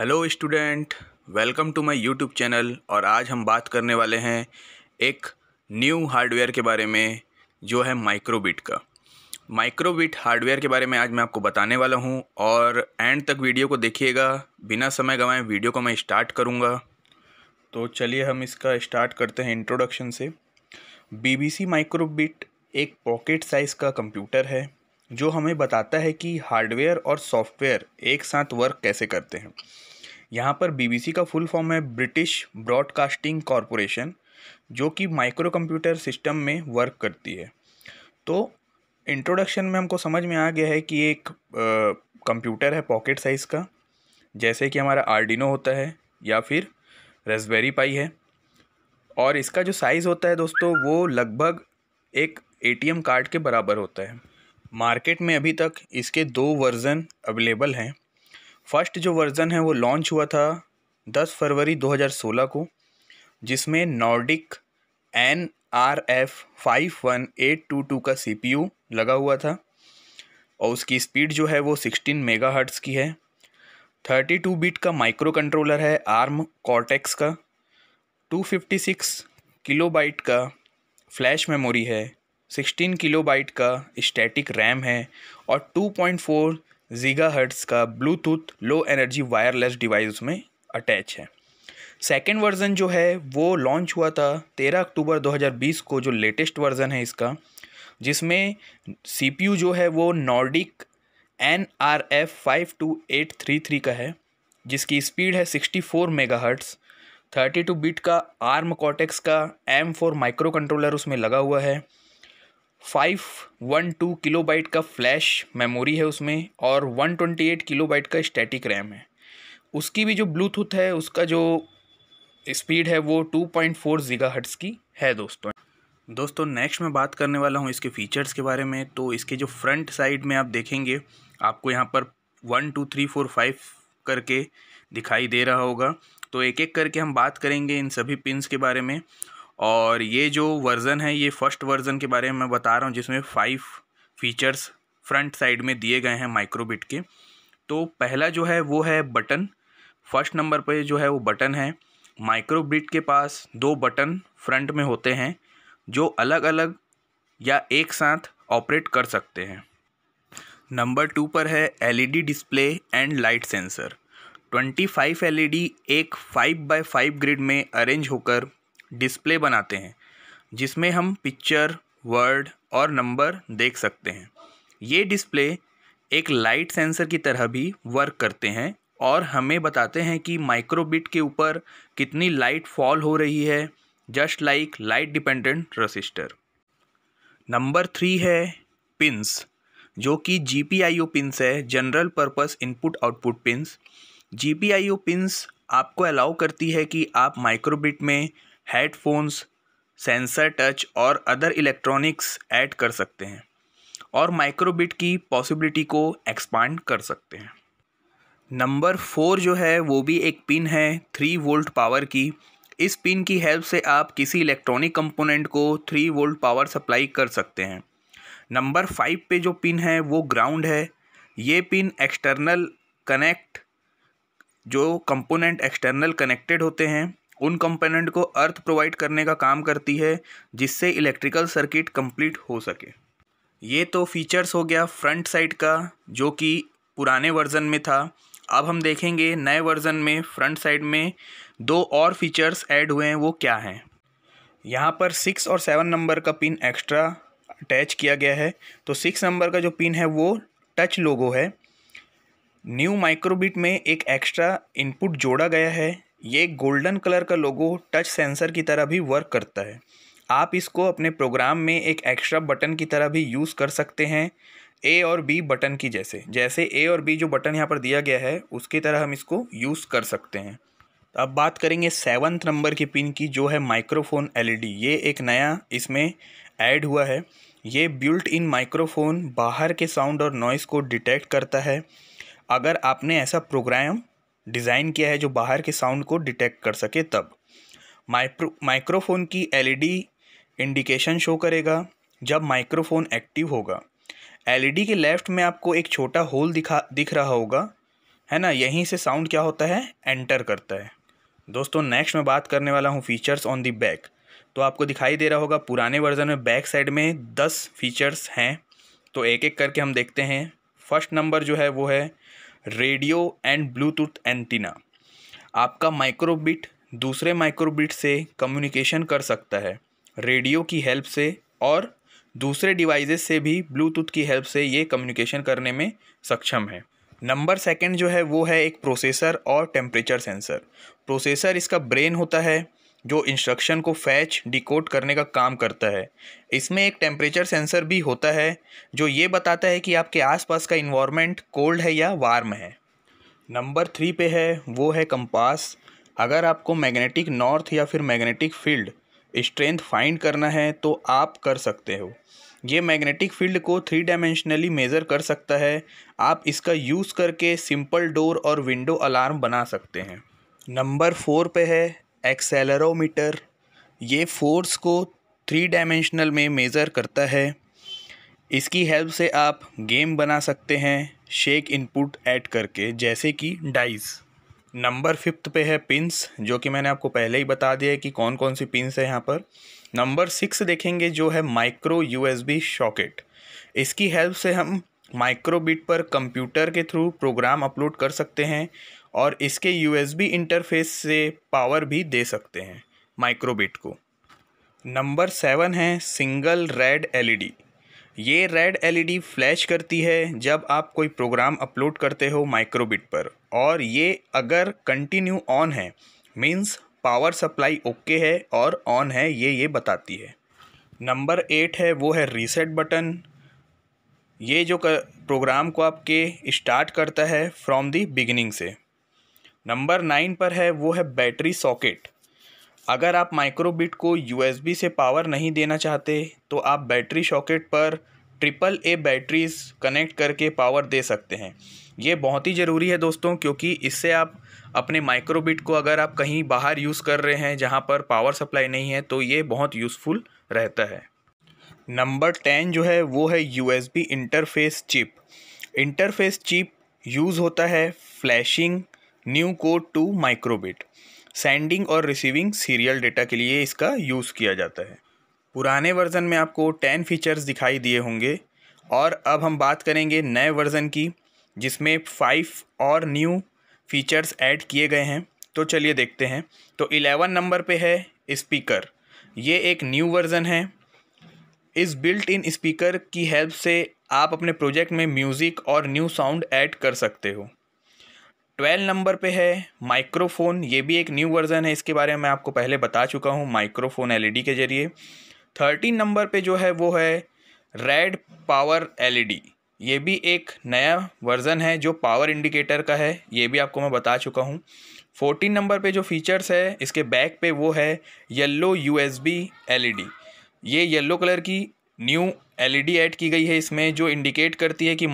hello student welcome to my YouTube channel और आज हम बात करने वाले हैं एक न्यू हार्डवेयर के बारे में जो है माइक्रोबिट का माइक्रोबिट हार्डवेयर के बारे में आज मैं आपको बताने वाला हूं और एंड तक वीडियो को देखिएगा बिना समय गंवाए वीडियो को मैं स्टार्ट करूंगा तो चलिए हम इसका स्टार्ट करते हैं इंट्रोडक्शन से बी माइक्रोबिट एक पॉकेट साइज़ का कंप्यूटर है जो हमें बताता है कि हार्डवेयर और सॉफ्टवेयर एक साथ वर्क कैसे करते हैं यहाँ पर बीबीसी का फुल फॉर्म है ब्रिटिश ब्रॉडकास्टिंग कॉरपोरेशन जो कि माइक्रो कंप्यूटर सिस्टम में वर्क करती है तो इंट्रोडक्शन में हमको समझ में आ गया है कि एक कंप्यूटर है पॉकेट साइज़ का जैसे कि हमारा आर्डिनो होता है या फिर रेसबेरी पाई है और इसका जो साइज़ होता है दोस्तों वो लगभग एक एटीएम कार्ड के बराबर होता है मार्केट में अभी तक इसके दो वर्ज़न अवेलेबल हैं फ़र्स्ट जो वर्ज़न है वो लॉन्च हुआ था दस फरवरी 2016 को जिसमें Nordic N R F five one eight two two का सी पी यू लगा हुआ था और उसकी स्पीड जो है वो सिक्सटीन मेगा हर्ट्स की है थर्टी टू बीट का माइक्रो कंट्रोलर है आर्म कॉर्टेक्स का two fifty six kilo byte का फ्लैश मेमोरी है सिक्सटीन किलो बाइट का स्टैटिक रैम है और two point four giga hertz का Bluetooth low energy wireless device में अटैच है सेकेंड वर्ज़न जो है वो लॉन्च हुआ था तेरह अक्टूबर 2020 को जो लेटेस्ट वर्ज़न है इसका जिसमें सी जो है वो Nordic N R F five two eight three three का है जिसकी स्पीड है sixty four mega hertz thirty two bit का आर्म कॉटेक्स का एम फोर माइक्रो कंट्रोलर उसमें लगा हुआ है five one two kilo byte का फ्लैश मेमोरी है उसमें और one twenty eight kilo byte का स्टैटिक रैम है उसकी भी जो ब्लूटूथ है उसका जो स्पीड है वो two point four giga hertz की है दोस्तों दोस्तों नेक्स्ट मैं बात करने वाला हूँ इसके फीचर्स के बारे में तो इसके जो फ्रंट साइड में आप देखेंगे आपको यहाँ पर one two three four five करके दिखाई दे रहा होगा तो एक एक करके हम बात करेंगे इन सभी पिंस के बारे में और ये जो वर्ज़न है ये फ़र्स्ट वर्ज़न के बारे में मैं बता रहा हूँ जिसमें फ़ाइव फीचर्स फ्रंट साइड में दिए गए हैं माइक्रोबिट के तो पहला जो है वो है बटन फर्स्ट नंबर पर जो है वो बटन है माइक्रोबिट के पास दो बटन फ्रंट में होते हैं जो अलग अलग या एक साथ ऑपरेट कर सकते हैं नंबर टू पर है LED display and light sensor twenty five L एक फाइव बाई फाइव ग्रिड में अरेंज होकर डिस्प्ले बनाते हैं जिसमें हम पिक्चर वर्ड और नंबर देख सकते हैं ये डिस्प्ले एक लाइट सेंसर की तरह भी वर्क करते हैं और हमें बताते हैं कि माइक्रोबिट के ऊपर कितनी लाइट फॉल हो रही है just like light dependent resistor number three है पिंस जो कि G P I O pins है general purpose input output pins G P I O pins आपको अलाउ करती है कि आप माइक्रोबिट में हेडफोन्स सेंसर टच और अदर इलेक्ट्रॉनिक्स ऐड कर सकते हैं और माइक्रोबिट की पॉसिबिलिटी को एक्सपांड कर सकते हैं नंबर फोर जो है वो भी एक पिन है थ्री वोल्ट पावर की इस पिन की हेल्प से आप किसी इलेक्ट्रॉनिक कंपोनेंट को थ्री वोल्ट पावर सप्लाई कर सकते हैं नंबर फाइव पे जो पिन है वो ग्राउंड है ये पिन एक्सटर्नल कनेक्ट जो कंपोनेंट एक्सटर्नल कनेक्टेड होते हैं उन कंपोनेंट को अर्थ प्रोवाइड करने का काम करती है जिससे इलेक्ट्रिकल सर्किट कंप्लीट हो सके ये तो फीचर्स हो गया फ्रंट साइड का जो कि पुराने वर्जन में था अब हम देखेंगे नए वर्जन में फ्रंट साइड में दो और फीचर्स ऐड हुए हैं वो क्या हैं यहाँ पर सिक्स और सेवन नंबर का पिन एक्स्ट्रा अटैच किया गया है तो सिक्स नंबर का जो पिन है वो टच लोगो है न्यू माइक्रोबिट में एक एक्स्ट्रा इनपुट जोड़ा गया है ये गोल्डन कलर का लोगो टच सेंसर की तरह भी वर्क करता है आप इसको अपने प्रोग्राम में एक एक्स्ट्रा बटन की तरह भी यूज़ कर सकते हैं ए और बी बटन की जैसे जैसे ए और बी जो बटन यहाँ पर दिया गया है उसकी तरह हम इसको यूज़ कर सकते हैं अब बात करेंगे सेवन्थ नंबर की पिन की जो है माइक्रोफोन एलईडी e ये एक नया इसमें ऐड हुआ है ये बिल्ट इन माइक्रोफोन बाहर के साउंड और नॉइस को डिटेक्ट करता है अगर आपने ऐसा प्रोग्राम डिज़ाइन किया है जो बाहर के साउंड को डिटेक्ट कर सके तब माइक्रो माइक्रोफोन की एलईडी इंडिकेशन शो करेगा जब माइक्रोफोन एक्टिव होगा एलईडी के लेफ़्ट में आपको एक छोटा होल दिखा दिख रहा होगा है ना यहीं से साउंड क्या होता है एंटर करता है दोस्तों नेक्स्ट मैं बात करने वाला हूँ फीचर्स ऑन दी बैक तो आपको दिखाई दे रहा होगा पुराने वर्जन में बैक साइड में दस फीचर्स हैं तो एक एक करके हम देखते हैं फर्स्ट नंबर जो है वो है रेडियो एंड ब्लूटूथ एंटीना आपका माइक्रोबिट दूसरे माइक्रोबिट से कम्युनिकेशन कर सकता है रेडियो की हेल्प से और दूसरे डिवाइसेस से भी ब्लूटूथ की हेल्प से ये कम्युनिकेशन करने में सक्षम है नंबर सेकंड जो है वो है एक प्रोसेसर और टेम्परेचर सेंसर प्रोसेसर इसका ब्रेन होता है जो इंस्ट्रक्शन को फैच डिकोड करने का काम करता है इसमें एक टेम्परेचर सेंसर भी होता है जो ये बताता है कि आपके आसपास का इन्वामेंट कोल्ड है या वार्म है नंबर थ्री पे है वो है कंपास अगर आपको मैग्नेटिक नॉर्थ या फिर मैग्नेटिक फील्ड स्ट्रेंथ फाइंड करना है तो आप कर सकते हो ये मैग्नेटिक फील्ड को थ्री डायमेंशनली मेज़र कर सकता है आप इसका यूज़ करके सिंपल डोर और विंडो अलार्म बना सकते हैं नंबर फोर पे है एक्सेलरोमीटर ये फोर्स को थ्री डायमेंशनल में मेज़र करता है इसकी हेल्प से आप गेम बना सकते हैं शेक इनपुट ऐड करके जैसे कि डाइस नंबर फिफ्थ पे है पिंस जो कि मैंने आपको पहले ही बता दिया है कि कौन कौन सी पिंस है यहाँ पर नंबर सिक्स देखेंगे जो है माइक्रो यूएसबी शॉकेट इसकी हेल्प से हम माइक्रो बिट पर कंप्यूटर के थ्रू प्रोग्राम अपलोड कर सकते हैं और इसके यूएसबी इंटरफेस से पावर भी दे सकते हैं माइक्रोबिट को नंबर सेवन है सिंगल रेड एलईडी ये रेड एलईडी फ्लैश करती है जब आप कोई प्रोग्राम अपलोड करते हो माइक्रोबिट पर और ये अगर कंटिन्यू ऑन है मींस पावर सप्लाई ओके है और ऑन है ये ये बताती है नंबर एट है वो है रीसेट बटन ये जो कर, प्रोग्राम को आपके स्टार्ट करता है फ्रॉम दी बिगिनिंग से नंबर नाइन पर है वो है बैटरी सॉकेट अगर आप माइक्रोबिट को यूएसबी से पावर नहीं देना चाहते तो आप बैटरी सॉकेट पर ट्रिपल ए बैटरीज कनेक्ट करके पावर दे सकते हैं ये बहुत ही ज़रूरी है दोस्तों क्योंकि इससे आप अपने माइक्रोबिट को अगर आप कहीं बाहर यूज़ कर रहे हैं जहाँ पर पावर सप्लाई नहीं है तो ये बहुत यूज़फुल रहता है नंबर टेन जो है वो है U interface chip interface chip use होता है flashing new code to microbit sending और रिसीविंग सीरियल डेटा के लिए इसका यूज़ किया जाता है पुराने वर्ज़न में आपको टेन फीचर्स दिखाई दिए होंगे और अब हम बात करेंगे नए वर्ज़न की जिसमें फाइव और न्यू फीचर्स ऐड किए गए हैं तो चलिए देखते हैं तो इलेवन नंबर पे है स्पीकर ये एक न्यू वर्ज़न है इस बिल्ट इन स्पीकर की हेल्प से आप अपने प्रोजेक्ट में म्यूज़िक और न्यू साउंड ऐड कर सकते हो ट्वेल्व नंबर पे है माइक्रोफोन ये भी एक न्यू वर्ज़न है इसके बारे में मैं आपको पहले बता चुका हूँ माइक्रोफोन एलईडी के ज़रिए थर्टीन नंबर पे जो है वो है रेड पावर एलईडी ये भी एक नया वर्ज़न है जो पावर इंडिकेटर का है ये भी आपको मैं बता चुका हूँ फोर्टीन नंबर पे जो फीचर्स है इसके बैक पे वो है येल्लो यूएसबी एलईडी ये येल्लो कलर की न्यू एलईडी ऐड की गई है इसमें जो इंडिकेट करती है कि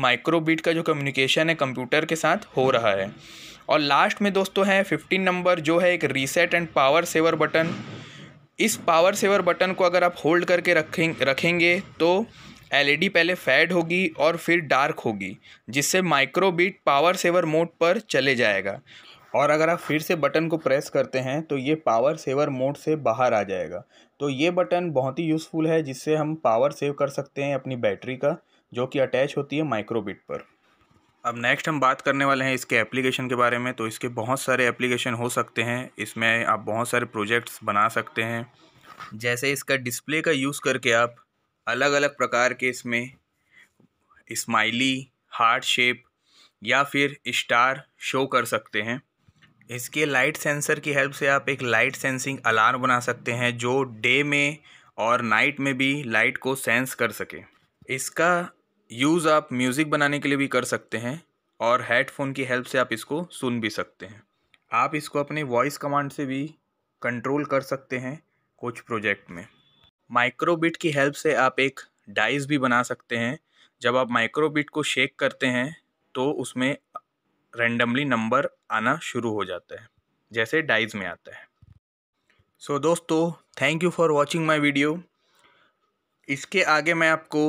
माइक्रोबिट का जो कम्युनिकेशन है कंप्यूटर के साथ हो रहा है और लास्ट में दोस्तों है फिफ्टीन नंबर जो है एक reset and power saver button इस पावर सेवर बटन को अगर आप होल्ड करके रखें रखेंगे तो एलईडी पहले फैड होगी और फिर डार्क होगी जिससे माइक्रोबीट पावर सेवर मोड पर चले जाएगा और अगर आप फिर से बटन को प्रेस करते हैं तो ये पावर सेवर मोड से बाहर आ जाएगा तो ये बटन बहुत ही यूज़फुल है जिससे हम पावर सेव कर सकते हैं अपनी बैटरी का जो कि अटैच होती है माइक्रोबिट पर अब नेक्स्ट हम बात करने वाले हैं इसके एप्लीकेशन के बारे में तो इसके बहुत सारे एप्लीकेशन हो सकते हैं इसमें आप बहुत सारे प्रोजेक्ट्स बना सकते हैं जैसे इसका डिस्प्ले का यूज़ करके आप अलग अलग प्रकार के इसमें स्माइली हार्ट शेप या फिर स्टार शो कर सकते हैं इसके लाइट सेंसर की हेल्प से आप एक लाइट सेंसिंग अलार्म बना सकते हैं जो डे में और नाइट में भी लाइट को सेंस कर सके इसका यूज़ आप म्यूज़िक बनाने के लिए भी कर सकते हैं और हेडफोन की हेल्प से आप इसको सुन भी सकते हैं आप इसको अपने वॉइस कमांड से भी कंट्रोल कर सकते हैं कुछ प्रोजेक्ट में माइक्रोबिट की हेल्प से आप एक डाइस भी बना सकते हैं जब आप माइक्रोबिट को शेक करते हैं तो उसमें रेंडमली नंबर आना शुरू हो जाते हैं जैसे डाइज में आता है सो so, दोस्तों thank you for watching my video इसके आगे मैं आपको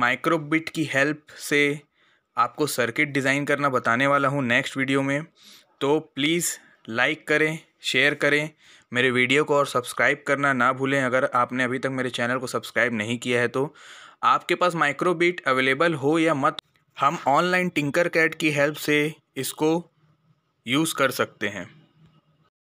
माइक्रोबिट की हेल्प से आपको सर्किट डिज़ाइन करना बताने वाला हूँ नेक्स्ट वीडियो में तो प्लीज़ लाइक करें शेयर करें मेरे वीडियो को और सब्सक्राइब करना ना भूलें अगर आपने अभी तक मेरे चैनल को सब्सक्राइब नहीं किया है तो आपके पास माइक्रोबिट अवेलेबल हो या मत हम ऑनलाइन टिंकर कैट की हेल्प से इसको यूज़ कर सकते हैं